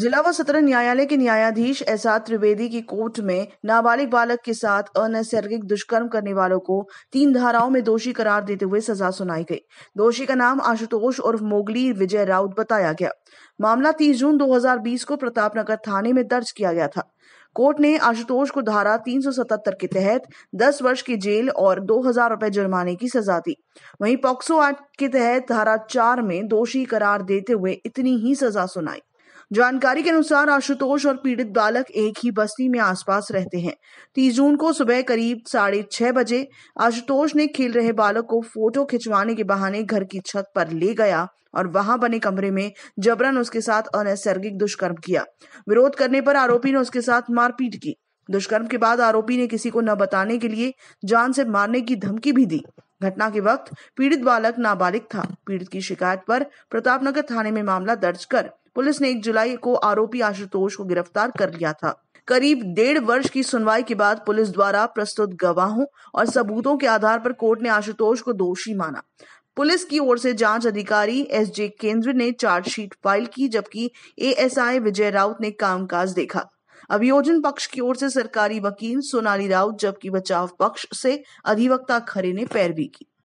जिला व सत्र न्यायालय के न्यायाधीश एसाद त्रिवेदी की कोर्ट में नाबालिग बालक के साथ अनैसर्गिक दुष्कर्म करने वालों को तीन धाराओं में दोषी करार देते हुए सजा सुनाई गई दोषी का नाम आशुतोष और मोगली विजय राउत बताया गया मामला 30 जून 2020 को प्रताप नगर थाने में दर्ज किया गया था कोर्ट ने आशुतोष को धारा 377 के तहत 10 वर्ष की जेल और दो हजार जुर्माने की सजा दी वहीं पॉक्सो एक्ट के तहत धारा चार में दोषी करार देते हुए इतनी ही सजा सुनाई जानकारी के अनुसार आशुतोष और पीड़ित बालक एक ही बस्ती में आसपास रहते हैं तीस जून को सुबह करीब साढ़े छह बजे आशुतोष ने खेल रहे बालक को फोटो खिंचवाने के बहाने घर की छत पर ले गया और वहां बने कमरे में जबरन उसके साथ अनैसर्गिक दुष्कर्म किया विरोध करने पर आरोपी ने उसके साथ मारपीट की दुष्कर्म के बाद आरोपी ने किसी को न बताने के लिए जान से मारने की धमकी भी दी घटना के वक्त पीड़ित बालक नाबालिग था पीड़ित की शिकायत पर प्रतापनगर थाने में मामला दर्ज कर पुलिस ने 1 जुलाई को आरोपी आशुतोष को गिरफ्तार कर लिया था करीब डेढ़ वर्ष की सुनवाई के बाद पुलिस द्वारा प्रस्तुत गवाहों और सबूतों के आधार पर कोर्ट ने आशुतोष को दोषी माना पुलिस की ओर से जांच अधिकारी एस जे केंद्र ने चार्जशीट फाइल की जबकि एएसआई विजय राउत ने कामकाज देखा अभियोजन पक्ष की ओर से सरकारी वकील सोनाली राउत जबकि बचाव पक्ष से अधिवक्ता खरे ने पैरवी की